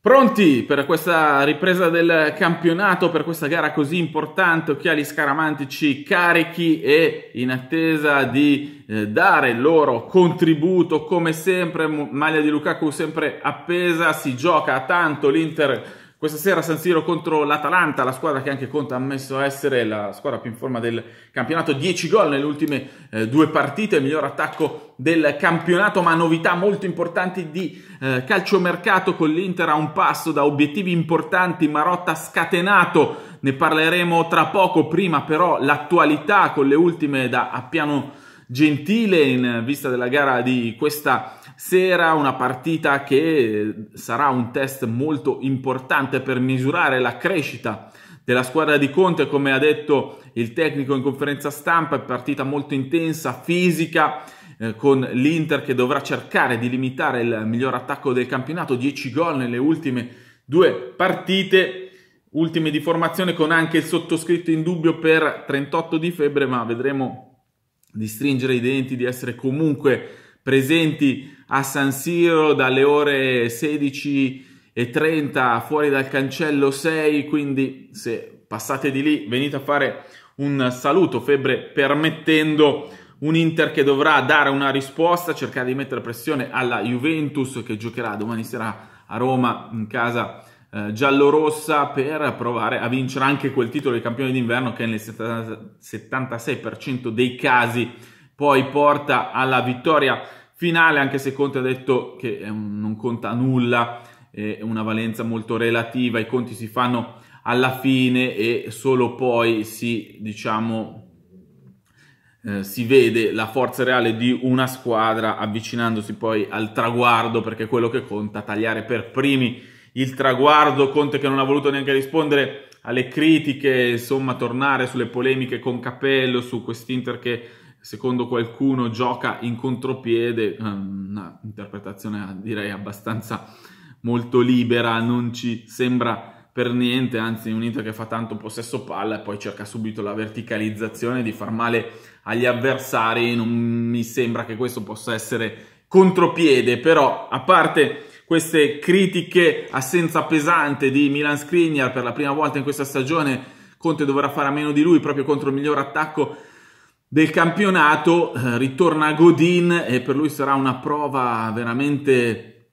Pronti per questa ripresa del campionato, per questa gara così importante, occhiali scaramantici carichi e in attesa di eh, dare il loro contributo come sempre, maglia di Lukaku sempre appesa, si gioca tanto l'Inter questa sera San Siro contro l'Atalanta, la squadra che anche Conte ha ammesso essere la squadra più in forma del campionato. 10 gol nelle ultime eh, due partite, il miglior attacco del campionato, ma novità molto importanti di eh, calciomercato con l'Inter a un passo da obiettivi importanti. Marotta scatenato, ne parleremo tra poco. Prima però l'attualità con le ultime da Appiano Gentile in vista della gara di questa sera, una partita che sarà un test molto importante per misurare la crescita della squadra di Conte, come ha detto il tecnico in conferenza stampa, è partita molto intensa, fisica, eh, con l'Inter che dovrà cercare di limitare il miglior attacco del campionato, 10 gol nelle ultime due partite, ultime di formazione con anche il sottoscritto in dubbio per 38 di febbre, ma vedremo di stringere i denti, di essere comunque presenti a San Siro dalle ore 16.30 fuori dal cancello 6, quindi se passate di lì venite a fare un saluto, febbre permettendo un Inter che dovrà dare una risposta, cercare di mettere pressione alla Juventus che giocherà domani sera a Roma in casa eh, giallorossa per provare a vincere anche quel titolo di campione d'inverno che nel 76% dei casi poi porta alla vittoria finale, anche se Conte ha detto che non conta nulla, è una valenza molto relativa, i conti si fanno alla fine e solo poi si, diciamo, eh, si vede la forza reale di una squadra avvicinandosi poi al traguardo, perché è quello che conta, tagliare per primi il traguardo, Conte che non ha voluto neanche rispondere alle critiche, insomma tornare sulle polemiche con Capello, su quest'Inter che secondo qualcuno gioca in contropiede, ehm, una interpretazione direi abbastanza molto libera, non ci sembra per niente, anzi un Inter che fa tanto possesso palla e poi cerca subito la verticalizzazione di far male agli avversari, non mi sembra che questo possa essere contropiede, però a parte queste critiche assenza pesante di Milan Skriniar per la prima volta in questa stagione Conte dovrà fare a meno di lui proprio contro il miglior attacco del campionato, eh, ritorna Godin e per lui sarà una prova veramente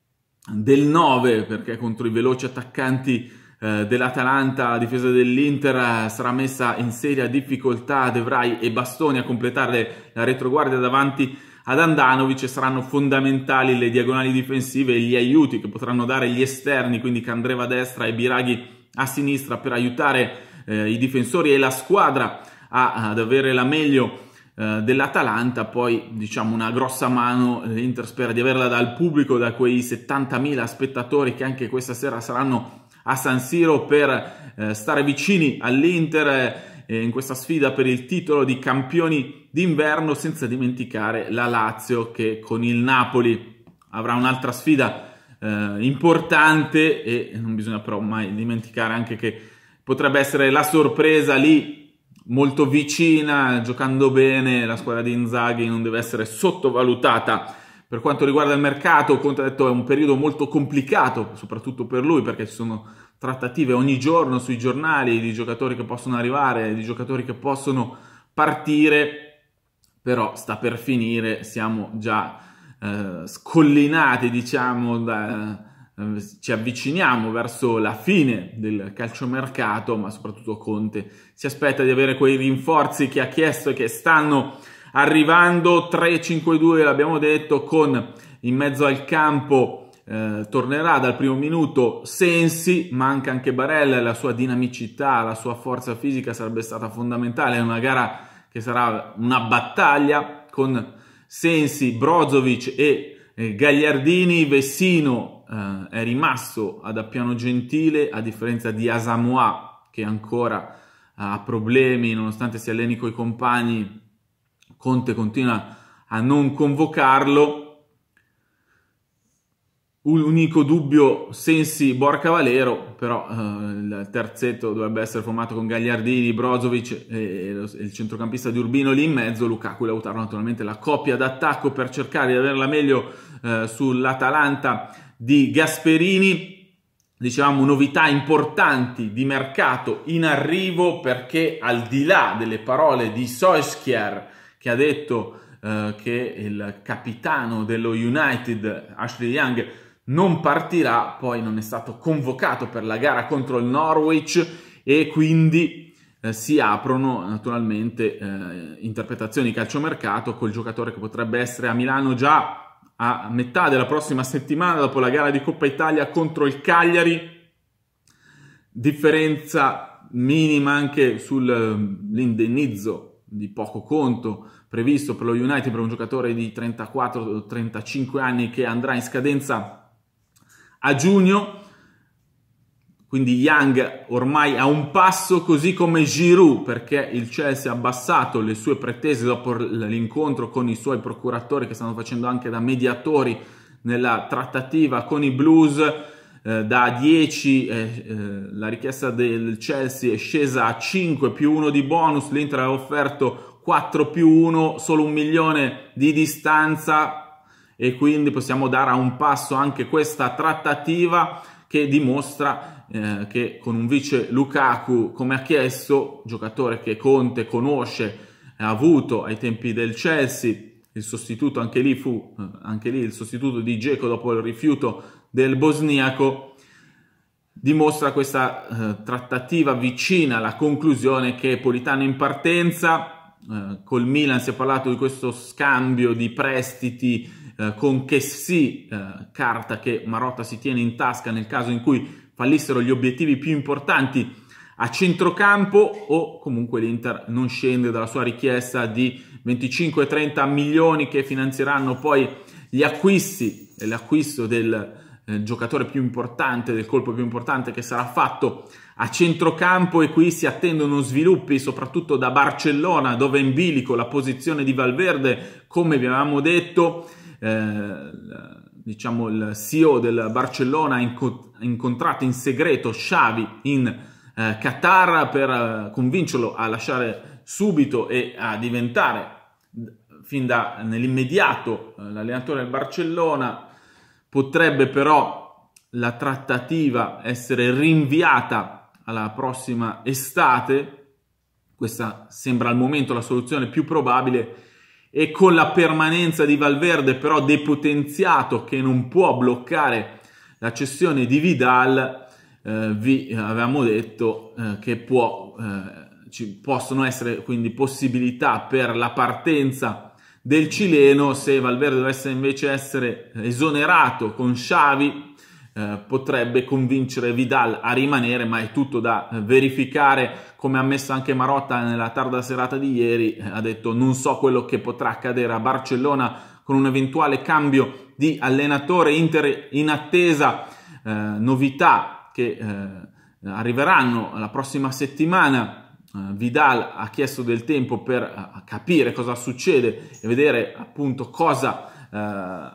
del 9 perché contro i veloci attaccanti eh, dell'Atalanta la difesa dell'Inter eh, sarà messa in seria difficoltà, Devrai e Bastoni a completare la retroguardia davanti ad Andanovic e saranno fondamentali le diagonali difensive e gli aiuti che potranno dare gli esterni, quindi Candreva a destra e Biraghi a sinistra per aiutare eh, i difensori e la squadra ad avere la meglio eh, dell'Atalanta, poi diciamo una grossa mano l'Inter eh, spera di averla dal pubblico, da quei 70.000 spettatori che anche questa sera saranno a San Siro per eh, stare vicini all'Inter eh, in questa sfida per il titolo di campioni d'inverno, senza dimenticare la Lazio che con il Napoli avrà un'altra sfida eh, importante e non bisogna però mai dimenticare anche che potrebbe essere la sorpresa lì molto vicina, giocando bene, la squadra di Inzaghi non deve essere sottovalutata. Per quanto riguarda il mercato, come ha detto è un periodo molto complicato, soprattutto per lui, perché ci sono trattative ogni giorno sui giornali di giocatori che possono arrivare, di giocatori che possono partire, però sta per finire, siamo già eh, scollinati, diciamo, da ci avviciniamo verso la fine del calciomercato, ma soprattutto Conte si aspetta di avere quei rinforzi che ha chiesto e che stanno arrivando. 3-5-2 l'abbiamo detto, con in mezzo al campo eh, tornerà dal primo minuto Sensi, manca anche Barella, la sua dinamicità, la sua forza fisica sarebbe stata fondamentale, è una gara che sarà una battaglia con Sensi, Brozovic e eh, Gagliardini, Vessino eh, è rimasto ad Appiano Gentile a differenza di Asamoah che ancora eh, ha problemi nonostante si alleni coi compagni. Conte continua a non convocarlo. Un unico dubbio Sensi Borca Valero, però eh, il terzetto dovrebbe essere formato con Gagliardini, Brozovic e, e il centrocampista di Urbino lì in mezzo, Lukaku e Lautaro naturalmente la coppia d'attacco per cercare di averla meglio eh, sull'Atalanta di Gasperini, diciamo novità importanti di mercato in arrivo perché al di là delle parole di Solskjaer che ha detto eh, che il capitano dello United Ashley Young non partirà, poi non è stato convocato per la gara contro il Norwich e quindi eh, si aprono naturalmente eh, interpretazioni calciomercato col giocatore che potrebbe essere a Milano già a metà della prossima settimana dopo la gara di Coppa Italia contro il Cagliari. Differenza minima anche sull'indennizzo ehm, di poco conto previsto per lo United per un giocatore di 34-35 anni che andrà in scadenza a giugno. Quindi Young ormai a un passo così come Giroud perché il Chelsea ha abbassato le sue pretese dopo l'incontro con i suoi procuratori che stanno facendo anche da mediatori nella trattativa con i Blues eh, da 10 eh, eh, la richiesta del Chelsea è scesa a 5 più 1 di bonus, l'Inter ha offerto 4 più 1, solo un milione di distanza e quindi possiamo dare a un passo anche questa trattativa che dimostra eh, che con un vice Lukaku, come ha chiesto, giocatore che Conte conosce, ha avuto ai tempi del Chelsea, il sostituto anche lì fu, eh, anche lì il sostituto di Geco dopo il rifiuto del bosniaco, dimostra questa eh, trattativa vicina alla conclusione che Politano in partenza, eh, col Milan si è parlato di questo scambio di prestiti eh, con che sì, eh, carta che Marotta si tiene in tasca nel caso in cui fallissero gli obiettivi più importanti a centrocampo o comunque l'Inter non scende dalla sua richiesta di 25-30 milioni che finanzieranno poi gli acquisti e l'acquisto del eh, giocatore più importante, del colpo più importante che sarà fatto a centrocampo e qui si attendono sviluppi soprattutto da Barcellona dove è in bilico la posizione di Valverde come vi avevamo detto eh, diciamo il CEO del Barcellona ha, inco incontrato in segreto Xavi in eh, Qatar per eh, convincerlo a lasciare subito e a diventare eh, fin da nell'immediato eh, l'allenatore del Barcellona. Potrebbe però la trattativa essere rinviata alla prossima estate. Questa sembra al momento la soluzione più probabile e con la permanenza di Valverde però depotenziato che non può bloccare la cessione di Vidal, eh, vi avevamo detto eh, che può, eh, ci possono essere quindi possibilità per la partenza del cileno, se Valverde dovesse invece essere esonerato con Xavi, eh, potrebbe convincere Vidal a rimanere, ma è tutto da eh, verificare, come ha messo anche Marotta nella tarda serata di ieri, eh, ha detto non so quello che potrà accadere a Barcellona con un eventuale cambio di allenatore Inter in attesa eh, novità che eh, arriveranno la prossima settimana. Eh, Vidal ha chiesto del tempo per eh, capire cosa succede e vedere appunto cosa eh,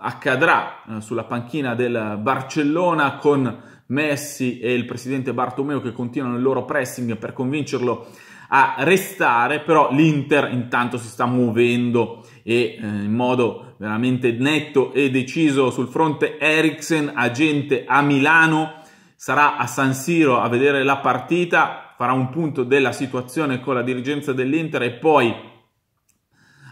accadrà sulla panchina del Barcellona con Messi e il presidente Bartomeo che continuano il loro pressing per convincerlo a restare, però l'Inter intanto si sta muovendo e eh, in modo veramente netto e deciso sul fronte Eriksen, agente a Milano, sarà a San Siro a vedere la partita, farà un punto della situazione con la dirigenza dell'Inter e poi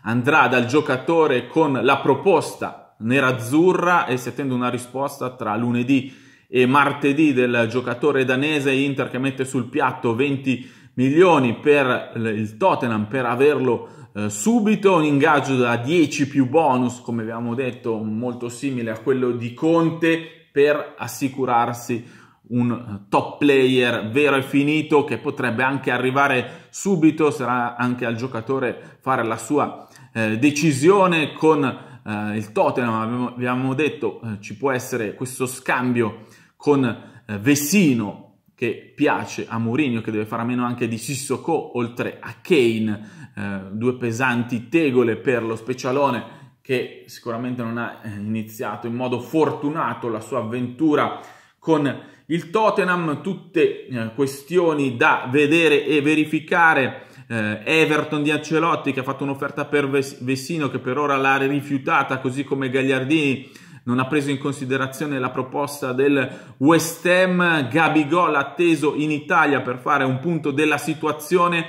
andrà dal giocatore con la proposta nerazzurra e si attende una risposta tra lunedì e martedì del giocatore danese Inter che mette sul piatto 20 milioni per il Tottenham per averlo eh, subito, un ingaggio da 10 più bonus, come abbiamo detto, molto simile a quello di Conte per assicurarsi un eh, top player vero e finito che potrebbe anche arrivare subito, sarà anche al giocatore fare la sua eh, decisione con eh, il Tottenham, abbiamo, abbiamo detto eh, ci può essere questo scambio con eh, Vessino che piace a Mourinho, che deve fare a meno anche di Sissoko, oltre a Kane, eh, due pesanti tegole per lo specialone che sicuramente non ha eh, iniziato in modo fortunato la sua avventura con il Tottenham, tutte eh, questioni da vedere e verificare. Eh, Everton di Ancelotti che ha fatto un'offerta per Vessino che per ora l'ha rifiutata, così come Gagliardini non ha preso in considerazione la proposta del West Ham, Gabigol atteso in Italia per fare un punto della situazione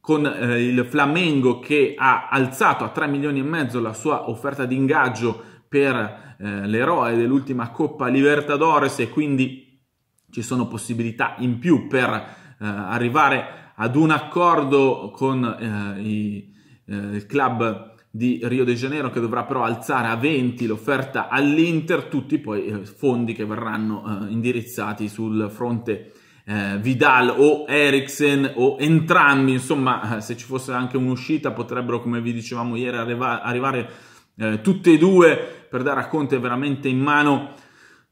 con eh, il Flamengo che ha alzato a 3 milioni e mezzo la sua offerta di ingaggio per eh, l'eroe dell'ultima Coppa Libertadores e quindi ci sono possibilità in più per eh, arrivare ad un accordo con eh, i, eh, il club di Rio de Janeiro che dovrà però alzare a 20 l'offerta all'Inter, tutti poi eh, fondi che verranno eh, indirizzati sul fronte eh, Vidal o Eriksen o entrambi, insomma eh, se ci fosse anche un'uscita potrebbero come vi dicevamo ieri arriva- arrivare eh, tutte e due per dare a Conte veramente in mano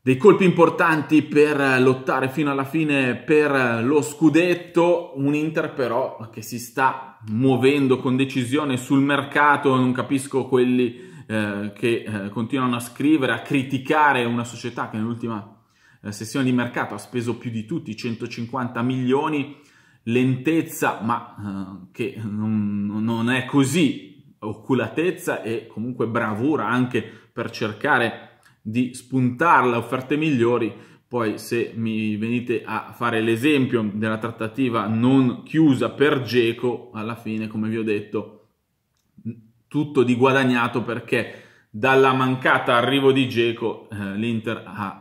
dei colpi importanti per lottare fino alla fine per lo scudetto, un Inter però che si sta muovendo con decisione sul mercato, non capisco quelli eh, che eh, continuano a scrivere, a criticare una società che nell'ultima eh, sessione di mercato ha speso più di tutti, 150 milioni, lentezza ma eh, che non, non è così, oculatezza e comunque bravura anche per cercare di spuntarla, offerte migliori. Poi se mi venite a fare l'esempio della trattativa non chiusa per Geco, alla fine, come vi ho detto, tutto di guadagnato perché dalla mancata arrivo di Geco eh, l'Inter ha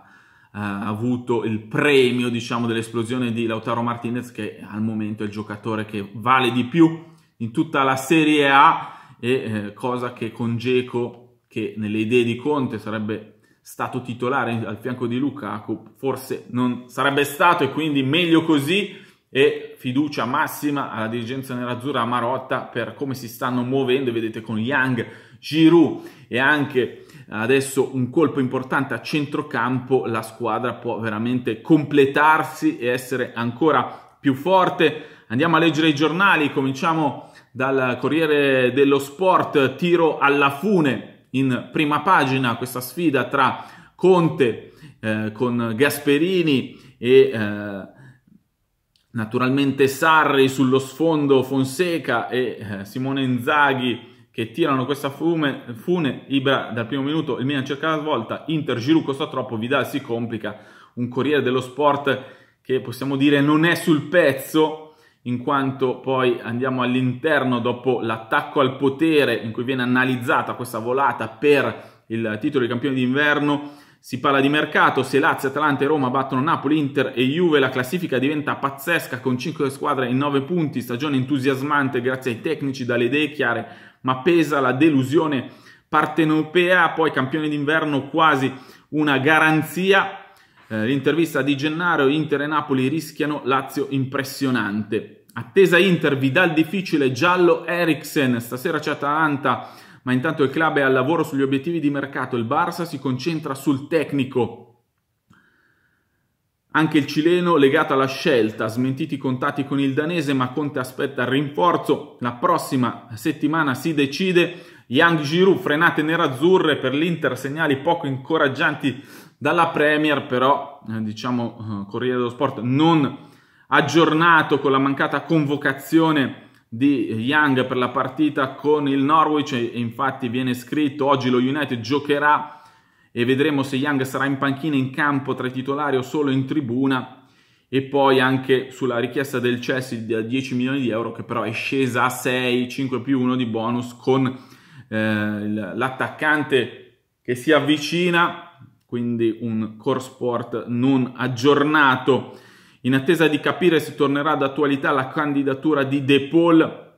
ha avuto il premio diciamo, dell'esplosione di Lautaro Martinez che al momento è il giocatore che vale di più in tutta la Serie A e eh, cosa che con Geco che nelle idee di Conte sarebbe stato titolare al fianco di Lukaku, forse non sarebbe stato e quindi meglio così e fiducia massima alla dirigenza nerazzurra a Marotta per come si stanno muovendo, vedete con Young, Giroud e anche adesso un colpo importante a centrocampo, la squadra può veramente completarsi e essere ancora più forte. Andiamo a leggere i giornali, cominciamo dal Corriere dello Sport, tiro alla fune in prima pagina questa sfida tra Conte eh, con Gasperini e eh, naturalmente Sarri sullo sfondo Fonseca e eh, Simone Inzaghi che tirano questa fume, fune, Ibra dal primo minuto, il Milan cerca la svolta, Inter, Giroud costa troppo, Vidal si complica, un Corriere dello Sport che possiamo dire non è sul pezzo, in quanto poi andiamo all'interno dopo l'attacco al potere in cui viene analizzata questa volata per il titolo di campione d'inverno. Si parla di mercato, se Lazio, Atalanta e Roma battono Napoli, Inter e Juve, la classifica diventa pazzesca con 5 squadre in 9 punti, stagione entusiasmante grazie ai tecnici, dalle idee chiare, ma pesa la delusione partenopea, poi campione d'inverno quasi una garanzia, eh, l'intervista di Gennaro, Inter e Napoli rischiano Lazio impressionante. Attesa Inter, Vidal difficile, giallo Eriksen, stasera c'è Atalanta, ma intanto il club è al lavoro sugli obiettivi di mercato, il Barça si concentra sul tecnico. Anche il cileno legato alla scelta, smentiti i contatti con il danese, ma Conte aspetta il rinforzo. La prossima settimana si decide. Yang Giroud, frenate nerazzurre per l'Inter, segnali poco incoraggianti dalla Premier, però, eh, diciamo, eh, Corriere dello Sport non aggiornato con la mancata convocazione di Young per la partita con il Norwich e infatti viene scritto oggi lo United giocherà e vedremo se Young sarà in panchina in campo tra i titolari o solo in tribuna e poi anche sulla richiesta del Chelsea da 10 milioni di euro che però è scesa a 6, 5 più 1 di bonus con eh, l'attaccante che si avvicina quindi un core sport non aggiornato. In attesa di capire se tornerà d'attualità la candidatura di De Paul,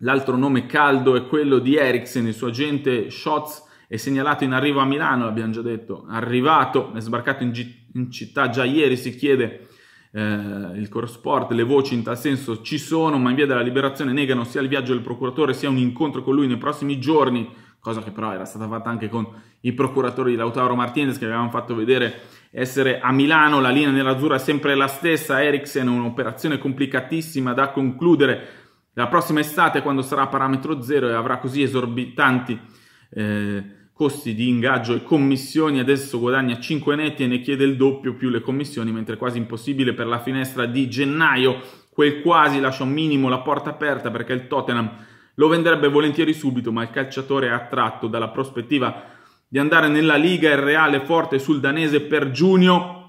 l'altro nome caldo è quello di Eriksen, il suo agente Schotz è segnalato in arrivo a Milano, l'abbiamo già detto, arrivato, è sbarcato in, G- in città già ieri, si chiede eh, il sport, le voci in tal senso ci sono, ma in via della liberazione negano sia il viaggio del procuratore sia un incontro con lui nei prossimi giorni cosa che però era stata fatta anche con i procuratori di Lautaro Martinez che avevamo fatto vedere essere a Milano, la linea nerazzurra è sempre la stessa, Eriksen un'operazione complicatissima da concludere la prossima estate quando sarà a parametro zero e avrà così esorbitanti eh, costi di ingaggio e commissioni, adesso guadagna 5 netti e ne chiede il doppio più le commissioni, mentre è quasi impossibile per la finestra di gennaio, quel quasi lascia un minimo la porta aperta perché il Tottenham lo venderebbe volentieri subito, ma il calciatore è attratto dalla prospettiva di andare nella Liga il Reale forte sul danese per giugno,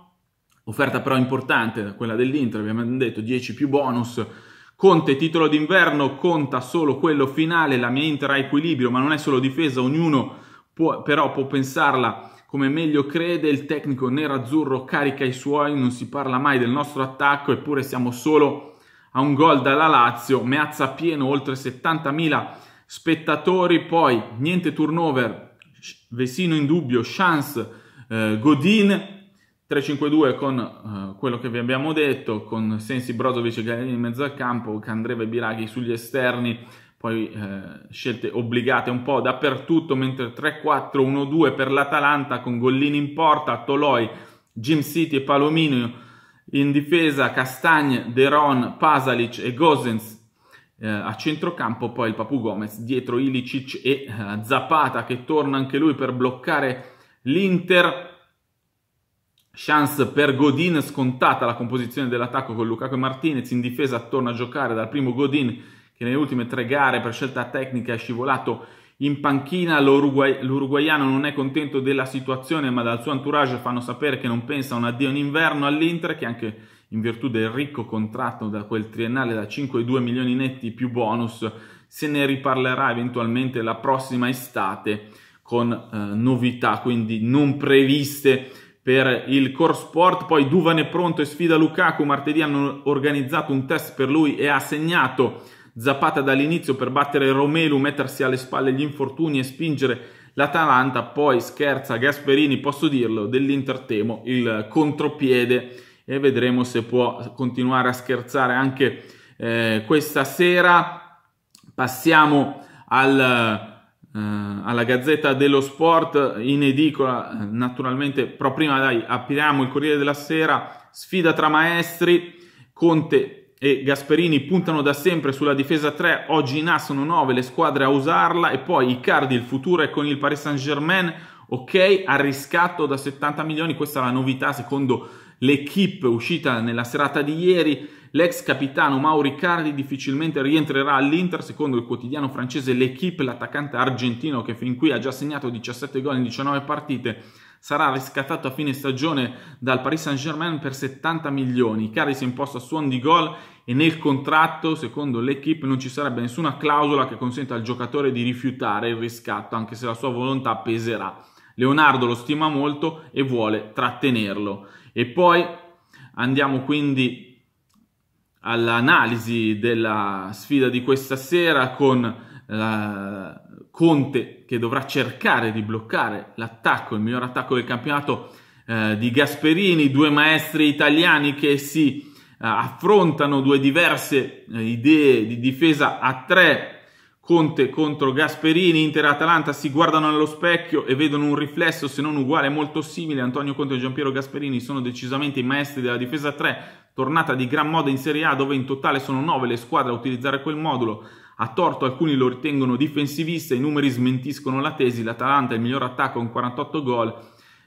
offerta però importante da quella dell'Inter, abbiamo detto 10 più bonus, Conte titolo d'inverno, conta solo quello finale, la mia Inter ha equilibrio, ma non è solo difesa, ognuno può, però può pensarla come meglio crede, il tecnico nerazzurro carica i suoi, non si parla mai del nostro attacco, eppure siamo solo a un gol dalla Lazio, Meazza pieno, oltre 70.000 spettatori, poi niente turnover, Vesino in dubbio, Chance, eh, Godin, 3-5-2 con eh, quello che vi abbiamo detto, con Sensi, Brozovic e Galliani in mezzo al campo, Candreva e Biraghi sugli esterni, poi eh, scelte obbligate un po' dappertutto, mentre 3-4-1-2 per l'Atalanta con Gollini in porta, Toloi, Jim City e Palomino in difesa Castagne, Deron, Pasalic e Gosens eh, a centrocampo, poi il Papu Gomez dietro Ilicic e eh, Zapata che torna anche lui per bloccare l'Inter. Chance per Godin scontata la composizione dell'attacco con Lukaku e Martinez, in difesa torna a giocare dal primo Godin che nelle ultime tre gare per scelta tecnica è scivolato in panchina l'Uruguay, l'uruguaiano non è contento della situazione, ma dal suo entourage fanno sapere che non pensa a un addio in inverno all'Inter, che anche in virtù del ricco contratto da quel triennale da 5-2 milioni netti più bonus, se ne riparlerà eventualmente la prossima estate con eh, novità, quindi non previste per il Core Sport. Poi Duvane pronto e sfida Lukaku, martedì hanno organizzato un test per lui e ha segnato Zapata dall'inizio per battere Romelu, mettersi alle spalle gli infortuni e spingere l'Atalanta, poi scherza Gasperini, posso dirlo, dell'Inter temo il contropiede e vedremo se può continuare a scherzare anche eh, questa sera. Passiamo al eh, alla Gazzetta dello Sport in edicola, naturalmente, però prima dai, apriamo il Corriere della Sera, sfida tra maestri, Conte e Gasperini puntano da sempre sulla difesa 3, oggi in A sono 9 le squadre a usarla e poi Icardi il futuro è con il Paris Saint Germain, ok, a riscatto da 70 milioni, questa è la novità secondo l'equipe uscita nella serata di ieri, l'ex capitano Mauri Icardi difficilmente rientrerà all'Inter, secondo il quotidiano francese l'equipe, l'attaccante argentino che fin qui ha già segnato 17 gol in 19 partite, sarà riscattato a fine stagione dal Paris Saint-Germain per 70 milioni. Cari si è imposto a suon di gol e nel contratto, secondo l'equipe, non ci sarebbe nessuna clausola che consenta al giocatore di rifiutare il riscatto, anche se la sua volontà peserà. Leonardo lo stima molto e vuole trattenerlo. E poi andiamo quindi all'analisi della sfida di questa sera con eh, Conte che dovrà cercare di bloccare l'attacco, il miglior attacco del campionato eh, di Gasperini, due maestri italiani che si eh, affrontano due diverse eh, idee di difesa a tre. Conte contro Gasperini, Inter e Atalanta si guardano allo specchio e vedono un riflesso se non uguale, molto simile. Antonio Conte e Giampiero Gasperini sono decisamente i maestri della difesa a tre tornata di gran moda in Serie A dove in totale sono nove le squadre a utilizzare quel modulo. A torto alcuni lo ritengono difensivista, i numeri smentiscono la tesi, l'Atalanta è il miglior attacco con 48 gol,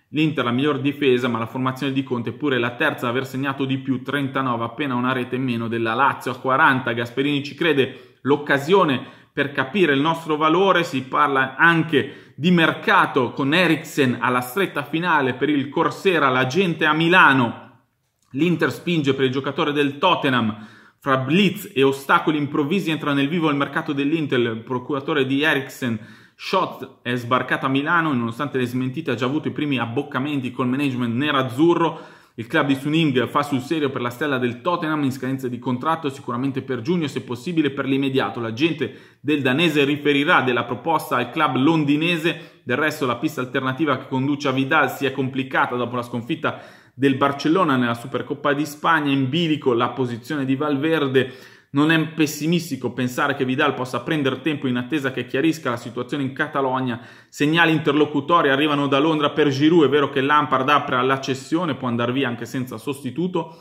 l'Inter la miglior difesa, ma la formazione di Conte è pure la terza ad aver segnato di più, 39, appena una rete in meno della Lazio a 40. Gasperini ci crede, l'occasione per capire il nostro valore, si parla anche di mercato con Eriksen alla stretta finale per il Corsera, la gente a Milano. L'Inter spinge per il giocatore del Tottenham fra blitz e ostacoli improvvisi entra nel vivo il mercato dell'Intel, il procuratore di Ericsson Schott è sbarcato a Milano, nonostante le smentite ha già avuto i primi abboccamenti col management nero-azzurro, il club di Suning fa sul serio per la stella del Tottenham in scadenza di contratto, sicuramente per giugno, se possibile per l'immediato. L'agente del danese riferirà della proposta al club londinese, del resto la pista alternativa che conduce a Vidal si è complicata dopo la sconfitta del Barcellona nella Supercoppa di Spagna, in bilico la posizione di Valverde. Non è pessimistico pensare che Vidal possa prendere tempo in attesa che chiarisca la situazione in Catalogna. Segnali interlocutori arrivano da Londra per Giroud, è vero che Lampard apre alla cessione, può andare via anche senza sostituto,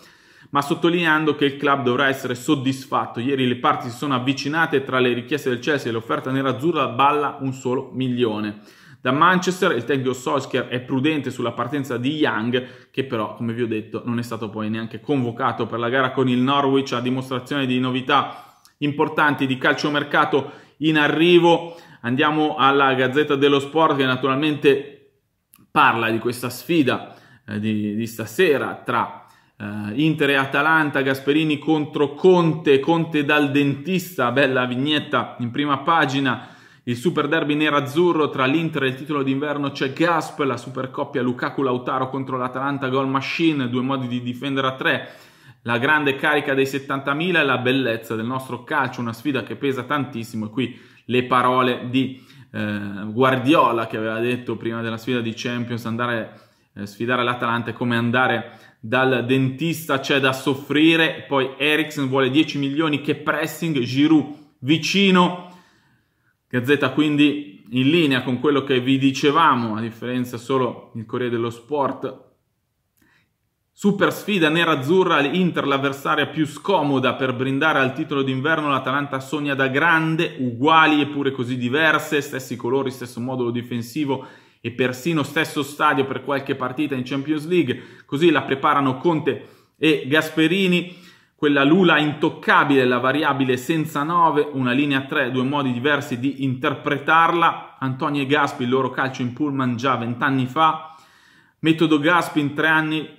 ma sottolineando che il club dovrà essere soddisfatto. Ieri le parti si sono avvicinate tra le richieste del Chelsea e l'offerta nerazzurra balla un solo milione. Da Manchester il tecnico Solskjaer è prudente sulla partenza di Young, che però, come vi ho detto, non è stato poi neanche convocato per la gara con il Norwich, a dimostrazione di novità importanti di calciomercato in arrivo. Andiamo alla Gazzetta dello Sport che naturalmente parla di questa sfida eh, di, di stasera tra eh, Inter e Atalanta, Gasperini contro Conte, Conte dal dentista, bella vignetta in prima pagina, il super derby nero-azzurro tra l'Inter e il titolo d'inverno c'è Gasp, la supercoppia Lukaku-Lautaro contro l'Atalanta Goal Machine, due modi di difendere a tre, la grande carica dei 70.000 e la bellezza del nostro calcio, una sfida che pesa tantissimo e qui le parole di eh, Guardiola che aveva detto prima della sfida di Champions andare a eh, sfidare l'Atalanta è come andare dal dentista c'è da soffrire poi Eriksen vuole 10 milioni che pressing Giroud vicino Gazzetta quindi in linea con quello che vi dicevamo, a differenza solo il Corriere dello Sport. Super sfida nera-azzurra, l'Inter l'avversaria più scomoda per brindare al titolo d'inverno, l'Atalanta sogna da grande, uguali eppure così diverse, stessi colori, stesso modulo difensivo, e persino stesso stadio per qualche partita in Champions League, così la preparano Conte e Gasperini quella lula intoccabile, la variabile senza 9, una linea 3, due modi diversi di interpretarla. Antonio e Gaspi, il loro calcio in pullman già vent'anni fa. Metodo Gaspi in tre anni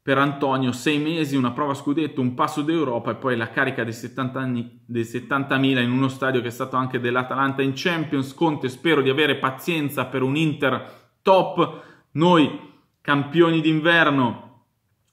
per Antonio, sei mesi, una prova scudetto, un passo d'Europa e poi la carica dei, 70 anni, dei 70.000 in uno stadio che è stato anche dell'Atalanta in Champions. Conte, spero di avere pazienza per un Inter top. Noi, campioni d'inverno,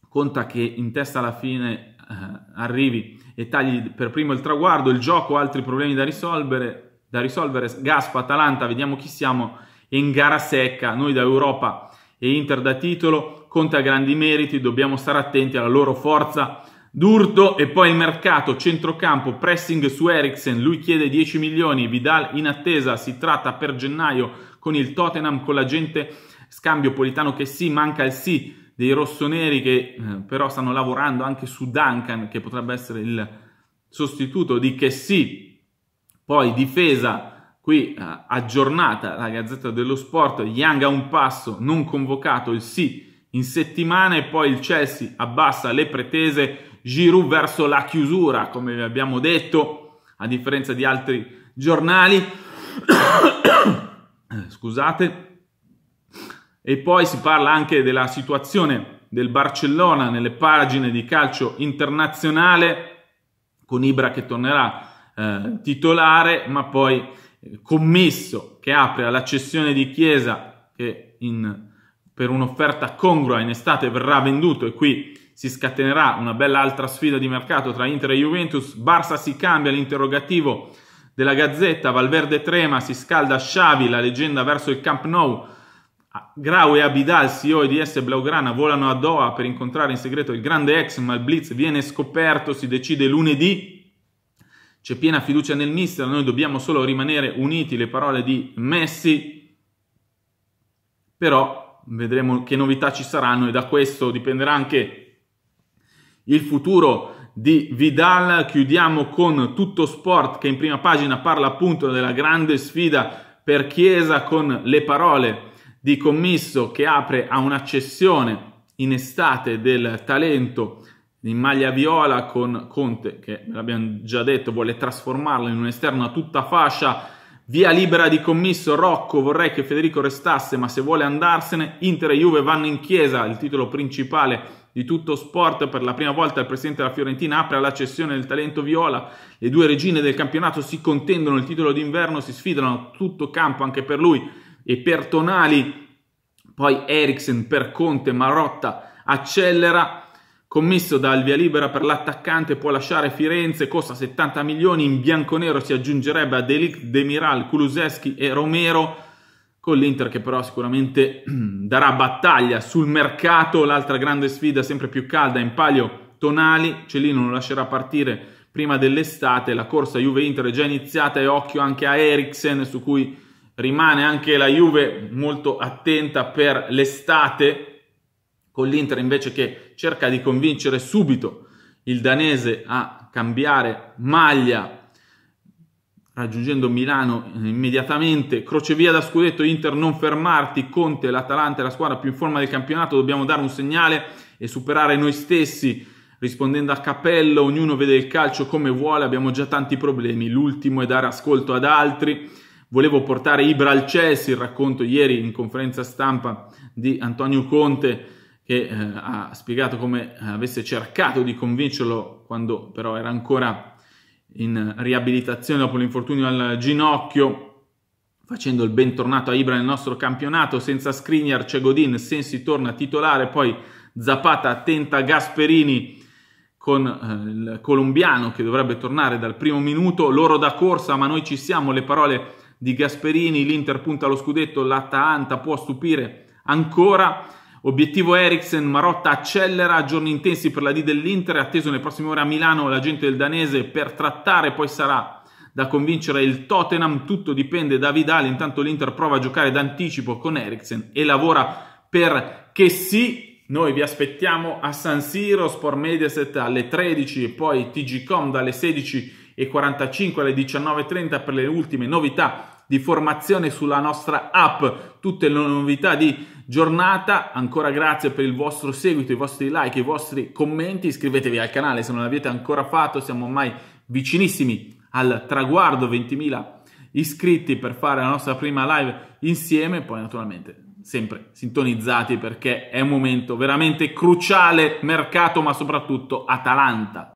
conta che in testa alla fine eh, arrivi e tagli per primo il traguardo, il gioco, altri problemi da risolvere, da risolvere Gaspa, Atalanta, vediamo chi siamo, in gara secca, noi da Europa e Inter da titolo, Conte ha grandi meriti, dobbiamo stare attenti alla loro forza d'urto e poi il mercato, centrocampo, pressing su Eriksen, lui chiede 10 milioni, Vidal in attesa, si tratta per gennaio con il Tottenham, con la gente scambio Politano che sì, manca il sì, dei rossoneri che eh, però stanno lavorando anche su Duncan, che potrebbe essere il sostituto di Kessi. Poi difesa, qui eh, aggiornata la Gazzetta dello Sport, Young a un passo, non convocato, il sì in settimana e poi il Chelsea abbassa le pretese, Giroud verso la chiusura, come vi abbiamo detto, a differenza di altri giornali. Eh, scusate e poi si parla anche della situazione del Barcellona nelle pagine di calcio internazionale, con Ibra che tornerà eh, titolare, ma poi eh, commesso che apre alla cessione di Chiesa che in, per un'offerta congrua in estate verrà venduto e qui si scatenerà una bella altra sfida di mercato tra Inter e Juventus. Barça si cambia l'interrogativo della Gazzetta, Valverde trema, si scalda Sciavi, la leggenda verso il Camp Nou Grau e Abidal, CEO di S Blaugrana, volano a Doha per incontrare in segreto il grande ex, ma il blitz viene scoperto, si decide lunedì. C'è piena fiducia nel mister, noi dobbiamo solo rimanere uniti, le parole di Messi. Però vedremo che novità ci saranno e da questo dipenderà anche il futuro di Vidal. Chiudiamo con Tutto Sport che in prima pagina parla appunto della grande sfida per Chiesa con le parole di commisso che apre a un'accessione in estate del talento in maglia viola con Conte che l'abbiamo già detto vuole trasformarlo in un esterno a tutta fascia via libera di commisso Rocco vorrei che Federico restasse ma se vuole andarsene Inter e Juve vanno in chiesa il titolo principale di tutto sport per la prima volta il presidente della Fiorentina apre alla cessione del talento viola le due regine del campionato si contendono il titolo d'inverno si sfidano tutto campo anche per lui e per Tonali, poi Eriksen per Conte, Marotta accelera, commesso dal via libera per l'attaccante può lasciare Firenze, costa 70 milioni, in bianconero si aggiungerebbe a Delict, Demiral, Kuluseschi e Romero, con l'Inter che però sicuramente darà battaglia sul mercato, l'altra grande sfida sempre più calda in palio Tonali, Celino non lascerà partire prima dell'estate, la corsa Juve-Inter è già iniziata e occhio anche a Eriksen su cui rimane anche la Juve molto attenta per l'estate, con l'Inter invece che cerca di convincere subito il danese a cambiare maglia raggiungendo Milano immediatamente, crocevia da scudetto Inter non fermarti, Conte, l'Atalanta è la squadra più in forma del campionato, dobbiamo dare un segnale e superare noi stessi, rispondendo a Capello, ognuno vede il calcio come vuole, abbiamo già tanti problemi, l'ultimo è dare ascolto ad altri, Volevo portare Ibra al Chelsea, il racconto ieri in conferenza stampa di Antonio Conte che eh, ha spiegato come eh, avesse cercato di convincerlo quando però era ancora in riabilitazione dopo l'infortunio al ginocchio facendo il bentornato a Ibra nel nostro campionato, senza Skriniar c'è Godin, Sensi torna titolare, poi Zapata tenta Gasperini con eh, il colombiano che dovrebbe tornare dal primo minuto, loro da corsa ma noi ci siamo, le parole di Gasperini, l'Inter punta allo scudetto, l'Atalanta può stupire ancora. Obiettivo Eriksen, Marotta accelera, giorni intensi per la D dell'Inter, atteso nelle prossime ore a Milano l'agente del danese per trattare, poi sarà da convincere il Tottenham, tutto dipende da Vidal, intanto l'Inter prova a giocare d'anticipo con Eriksen e lavora perché sì. Noi vi aspettiamo a San Siro, Sport Mediaset alle 13 e poi TGCom dalle 16 e 45 alle 19.30 per le ultime novità di formazione sulla nostra app, tutte le novità di giornata. Ancora grazie per il vostro seguito, i vostri like, i vostri commenti. Iscrivetevi al canale se non l'avete ancora fatto, siamo ormai vicinissimi al traguardo 20.000 iscritti per fare la nostra prima live insieme, poi naturalmente sempre sintonizzati perché è un momento veramente cruciale mercato, ma soprattutto Atalanta.